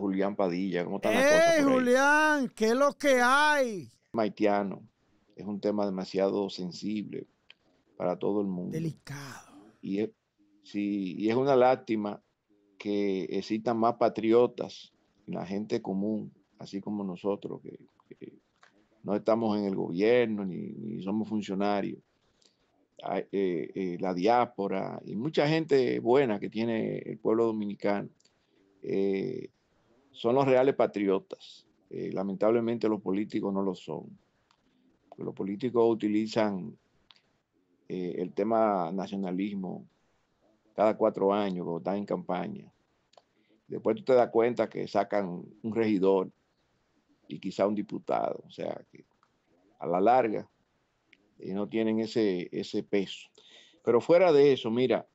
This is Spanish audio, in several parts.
Julián Padilla. ¿Cómo están ¡Ey, ¡Eh, Julián! ¿Qué es lo que hay? Haitiano. Es un tema demasiado sensible para todo el mundo. Delicado. Y es, y es una lástima que existan más patriotas, la gente común, así como nosotros, que, no estamos en el gobierno ni, somos funcionarios. Eh, eh, la diáspora y mucha gente buena que tiene el pueblo dominicano, son los reales patriotas. Eh, lamentablemente los políticos no lo son. los políticos utilizan eh, el tema nacionalismo cada cuatro años cuando están en campaña. Después tú te das cuenta que sacan un regidor y quizá un diputado. O sea, a la larga eh, no tienen ese, ese peso. Pero fuera de eso, mira,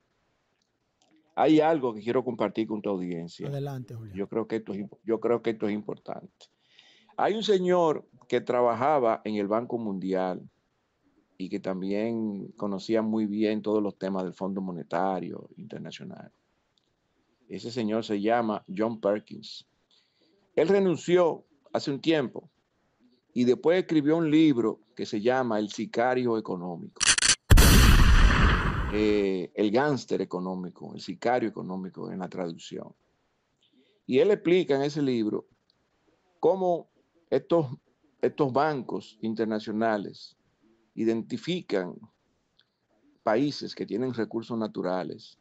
hay algo que quiero compartir con tu audiencia. Adelante, Julián. Yo creo que esto es, yo creo que esto es importante. Hay un señor que trabajaba en el Banco Mundial y que también conocía muy bien todos los temas del Fondo Monetario Internacional. Ese señor se llama John Perkins. Él renunció hace un tiempo y después escribió un libro que se llama El sicario económico. Eh, el gángster económico, el sicario económico en la traducción. Y él explica en ese libro cómo estos, estos bancos internacionales identifican países que tienen recursos naturales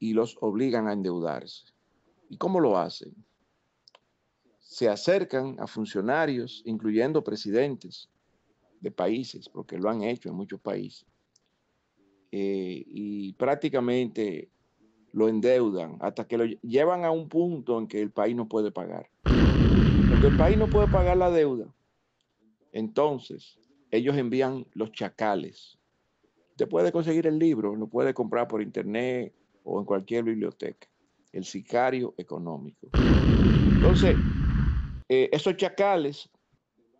y los obligan a endeudarse. ¿Y cómo lo hacen? Se acercan a funcionarios, incluyendo presidentes de países, porque lo han hecho en muchos países, eh, y prácticamente lo endeudan hasta que lo llevan a un punto en que el país no puede pagar. Porque el país no puede pagar la deuda. Entonces, ellos envían los chacales. Usted puede conseguir el libro, lo puede comprar por internet o en cualquier biblioteca. El sicario económico. Entonces, eh, esos chacales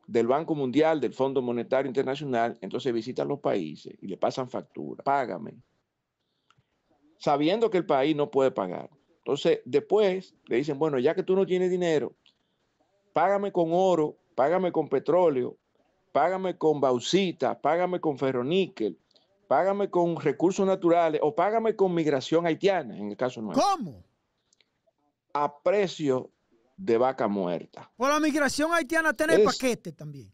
del Banco Mundial, del Fondo Monetario Internacional, entonces visitan los países y le pasan factura, págame, sabiendo que el país no puede pagar. Entonces, después le dicen, bueno, ya que tú no tienes dinero, págame con oro, págame con petróleo, págame con bauxita, págame con ferroníquel, págame con recursos naturales o págame con migración haitiana, en el caso nuestro. ¿Cómo? A precio de vaca muerta. Por la migración haitiana tiene paquete también.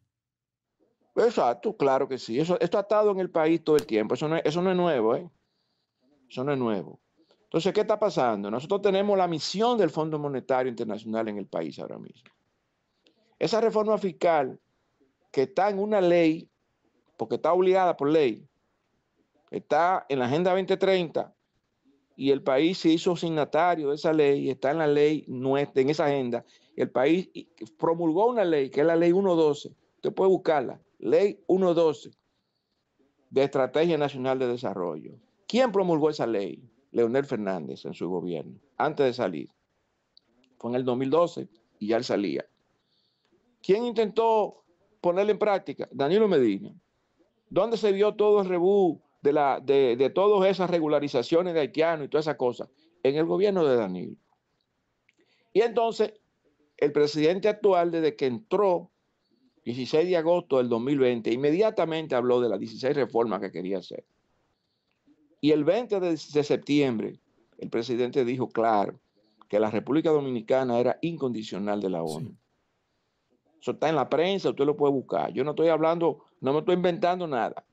Exacto, claro que sí. Eso, esto ha estado en el país todo el tiempo. Eso no, es, eso no es nuevo, ¿eh? Eso no es nuevo. Entonces, ¿qué está pasando? Nosotros tenemos la misión del Fondo Monetario Internacional en el país ahora mismo. Esa reforma fiscal que está en una ley, porque está obligada por ley, está en la Agenda 2030, y el país se hizo signatario de esa ley, está en la ley nuestra, en esa agenda. El país promulgó una ley, que es la ley 112, usted puede buscarla, ley 112 de Estrategia Nacional de Desarrollo. ¿Quién promulgó esa ley? Leonel Fernández en su gobierno, antes de salir. Fue en el 2012 y ya él salía. ¿Quién intentó ponerla en práctica? Danilo Medina. ¿Dónde se vio todo el rebú de, la, de, todas esas regularizaciones de haitianos y todas esas cosas en el gobierno de Danilo. Y entonces, el presidente actual, desde que entró 16 de agosto del 2020, inmediatamente habló de las 16 reformas que quería hacer. Y el 20 de, septiembre, el presidente dijo claro que la República Dominicana era incondicional de la ONU. Eso está en la prensa, usted lo puede buscar. Yo no estoy hablando, no me estoy inventando nada.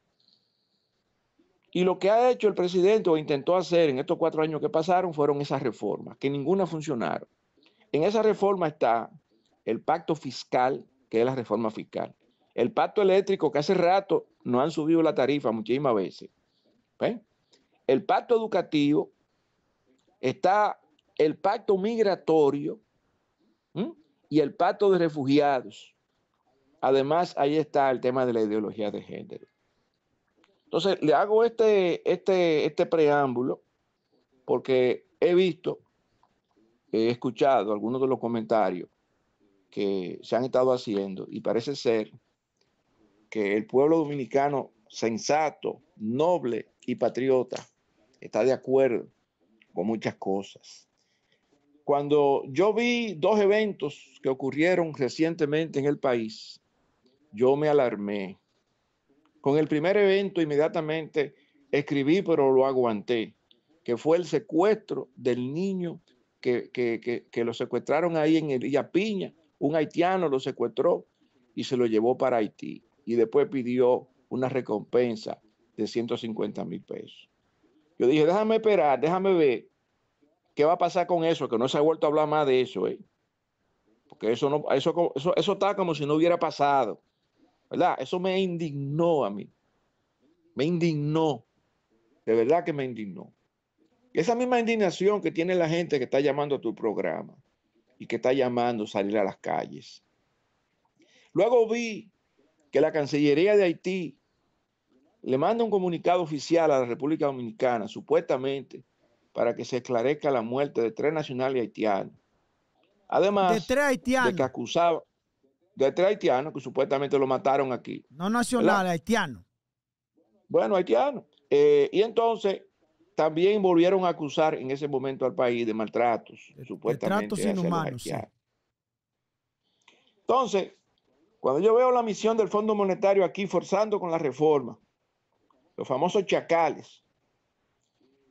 Y lo que ha hecho el presidente o intentó hacer en estos cuatro años que pasaron fueron esas reformas, que ninguna funcionaron. En esa reforma está el pacto fiscal, que es la reforma fiscal. El pacto eléctrico, que hace rato no han subido la tarifa muchísimas veces. El pacto educativo, está el pacto migratorio y el pacto de refugiados. Además, ahí está el tema de la ideología de género. Entonces, le hago este, este, este preámbulo porque he visto, he escuchado algunos de los comentarios que se han estado haciendo y parece ser que el pueblo dominicano sensato, noble y patriota está de acuerdo con muchas cosas. Cuando yo vi dos eventos que ocurrieron recientemente en el país, yo me alarmé con el primer evento inmediatamente escribí, pero lo aguanté, que fue el secuestro del niño que, lo secuestraron ahí en Villa Piña. Un haitiano lo secuestró y se lo llevó para Haití. Y después pidió una recompensa de 150 mil pesos. Yo dije, déjame esperar, déjame ver qué va a pasar con eso, que no se ha vuelto a hablar más de eso. Eh". Porque eso, no, eso, eso, eso está como si no hubiera pasado. ¿verdad? Eso me indignó a mí. Me indignó. De verdad que me indignó. Esa misma indignación que tiene la gente que está llamando a tu programa y que está llamando a salir a las calles. Luego vi que la Cancillería de Haití le manda un comunicado oficial a la República Dominicana, supuestamente, para que se esclarezca la muerte de tres nacionales haitianos. Además, de, tres de que acusaba de tres haitianos que supuestamente lo mataron aquí. No nacional, haitiano. Bueno, haitiano. Eh, y entonces también volvieron a acusar en ese momento al país de maltratos, de, supuestamente. inhumanos. Entonces, cuando yo veo la misión del Fondo Monetario aquí forzando con la reforma, los famosos chacales,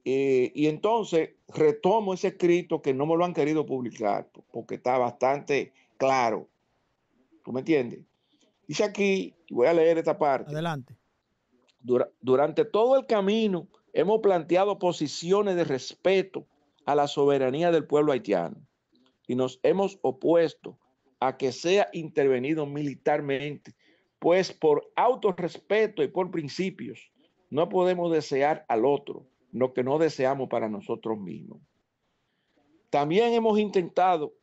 eh, y entonces retomo ese escrito que no me lo han querido publicar, porque está bastante claro me entiendes? Dice aquí, voy a leer esta parte. Adelante. durante todo el camino hemos planteado posiciones de respeto a la soberanía del pueblo haitiano y nos hemos opuesto a que sea intervenido militarmente, pues por autorrespeto y por principios no podemos desear al otro lo que no deseamos para nosotros mismos. También hemos intentado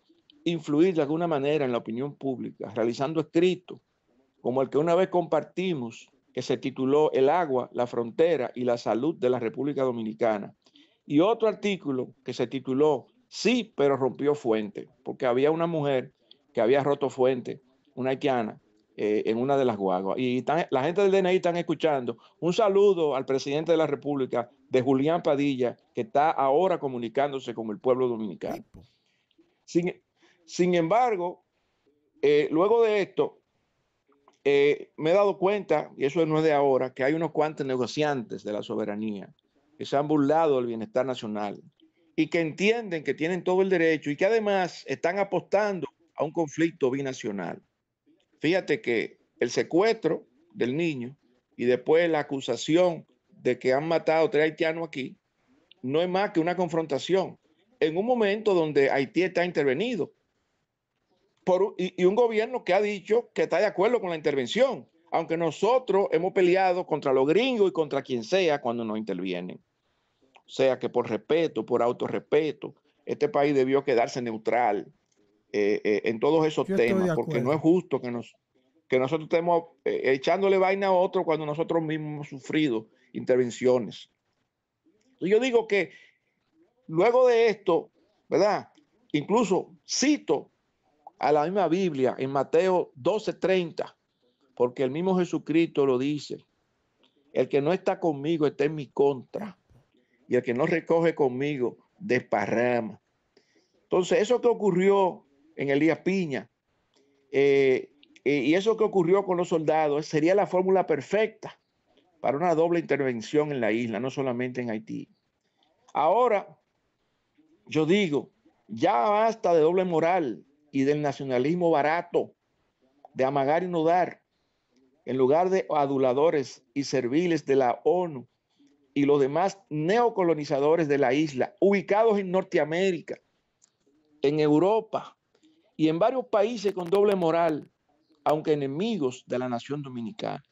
influir de alguna manera en la opinión pública, realizando escritos como el que una vez compartimos, que se tituló El agua, la frontera y la salud de la República Dominicana, y otro artículo que se tituló Sí, pero rompió fuente, porque había una mujer que había roto fuente, una haitiana, eh, en una de las guaguas. Y la gente del DNI están escuchando. Un saludo al presidente de la República, de Julián Padilla, que está ahora comunicándose con el pueblo dominicano. Sin, sin embargo, eh, luego de esto, eh, me he dado cuenta, y eso no es de ahora, que hay unos cuantos negociantes de la soberanía que se han burlado del bienestar nacional y que entienden que tienen todo el derecho y que además están apostando a un conflicto binacional. Fíjate que el secuestro del niño y después la acusación de que han matado a tres haitianos aquí, no es más que una confrontación en un momento donde Haití está intervenido y, un gobierno que ha dicho que está de acuerdo con la intervención, aunque nosotros hemos peleado contra los gringos y contra quien sea cuando nos intervienen. O sea que por respeto, por autorrespeto, este país debió quedarse neutral eh, eh, en todos esos temas, porque no es justo que, nos, que nosotros estemos eh, echándole vaina a otro cuando nosotros mismos hemos sufrido intervenciones. Yo digo que luego de esto, ¿verdad? Incluso cito a la misma Biblia en Mateo 12:30, porque el mismo Jesucristo lo dice. El que no está conmigo está en mi contra. Y el que no recoge conmigo desparrama. Entonces, eso que ocurrió en Elías Piña eh, eh, y eso que ocurrió con los soldados eh, sería la fórmula perfecta para una doble intervención en la isla, no solamente en Haití. Ahora, yo digo, ya basta de doble moral, y del nacionalismo barato, de amagar y no dar, en lugar de aduladores y serviles de la ONU y los demás neocolonizadores de la isla, ubicados en Norteamérica, en Europa y en varios países con doble moral, aunque enemigos de la nación dominicana.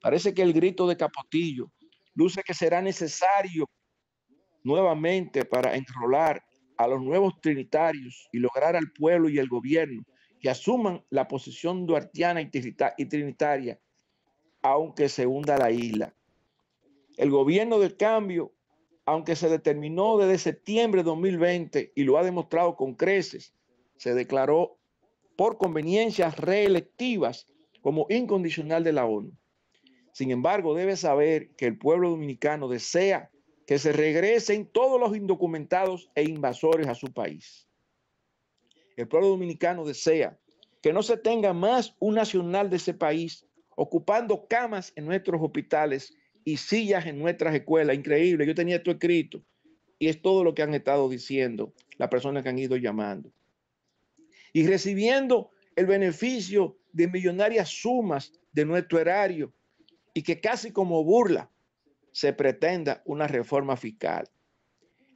Parece que el grito de Capotillo luce que será necesario nuevamente para enrolar a los nuevos trinitarios y lograr al pueblo y el gobierno que asuman la posición duartiana y trinitaria, aunque se hunda la isla. El gobierno del cambio, aunque se determinó desde septiembre de 2020 y lo ha demostrado con creces, se declaró por conveniencias reelectivas como incondicional de la ONU. Sin embargo, debe saber que el pueblo dominicano desea que se regresen todos los indocumentados e invasores a su país. El pueblo dominicano desea que no se tenga más un nacional de ese país ocupando camas en nuestros hospitales y sillas en nuestras escuelas. Increíble, yo tenía esto escrito y es todo lo que han estado diciendo las personas que han ido llamando. Y recibiendo el beneficio de millonarias sumas de nuestro erario y que casi como burla se pretenda una reforma fiscal.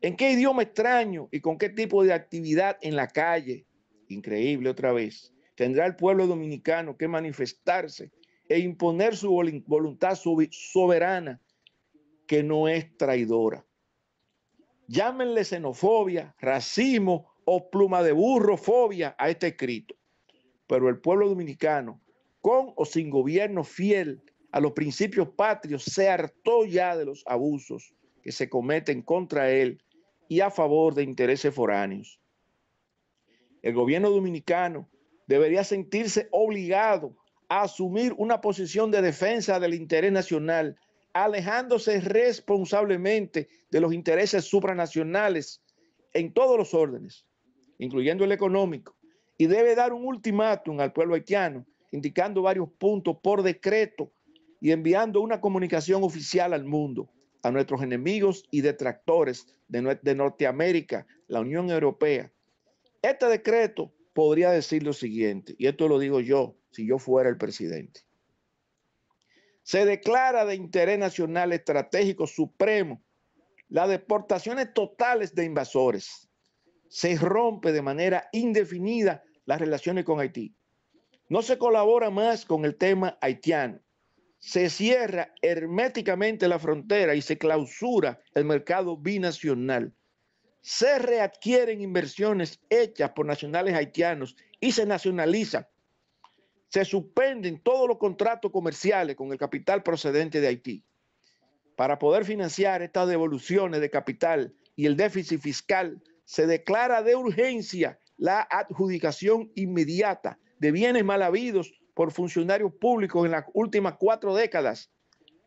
¿En qué idioma extraño y con qué tipo de actividad en la calle? Increíble otra vez. Tendrá el pueblo dominicano que manifestarse e imponer su voluntad soberana que no es traidora. Llámenle xenofobia, racismo o pluma de burro fobia a este escrito. Pero el pueblo dominicano, con o sin gobierno fiel, a los principios patrios, se hartó ya de los abusos que se cometen contra él y a favor de intereses foráneos. El gobierno dominicano debería sentirse obligado a asumir una posición de defensa del interés nacional, alejándose responsablemente de los intereses supranacionales en todos los órdenes, incluyendo el económico, y debe dar un ultimátum al pueblo haitiano, indicando varios puntos por decreto y enviando una comunicación oficial al mundo, a nuestros enemigos y detractores de, Norteamérica, la Unión Europea. Este decreto podría decir lo siguiente, y esto lo digo yo, si yo fuera el presidente. Se declara de interés nacional estratégico supremo las deportaciones totales de invasores. Se rompe de manera indefinida las relaciones con Haití. No se colabora más con el tema haitiano se cierra herméticamente la frontera y se clausura el mercado binacional. Se readquieren inversiones hechas por nacionales haitianos y se nacionalizan. Se suspenden todos los contratos comerciales con el capital procedente de Haití. Para poder financiar estas devoluciones de capital y el déficit fiscal, se declara de urgencia la adjudicación inmediata de bienes mal habidos por funcionarios públicos en las últimas cuatro décadas.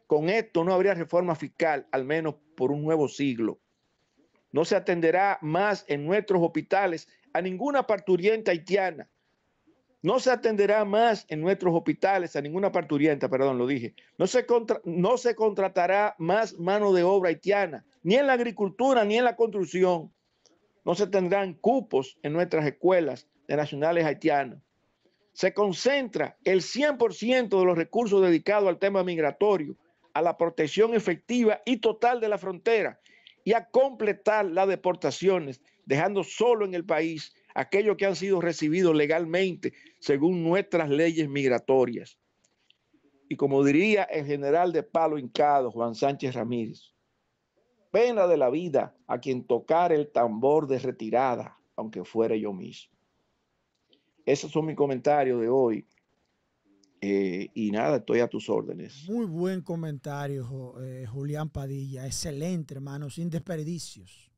Con esto no habría reforma fiscal, al menos por un nuevo siglo. No se atenderá más en nuestros hospitales a ninguna parturienta haitiana. No se atenderá más en nuestros hospitales a ninguna parturienta, perdón, lo dije. No se, no se contratará más mano de obra haitiana, ni en la agricultura, ni en la construcción. No se tendrán cupos en nuestras escuelas de nacionales haitianos se concentra el 100% de los recursos dedicados al tema migratorio, a la protección efectiva y total de la frontera y a completar las deportaciones, dejando solo en el país aquellos que han sido recibidos legalmente según nuestras leyes migratorias. Y como diría el general de palo hincado Juan Sánchez Ramírez, pena de la vida a quien tocar el tambor de retirada, aunque fuera yo mismo. Esos son mis comentarios de hoy. Eh, y nada, estoy a tus órdenes. Muy buen comentario, eh, Julián Padilla. Excelente, hermano, sin desperdicios.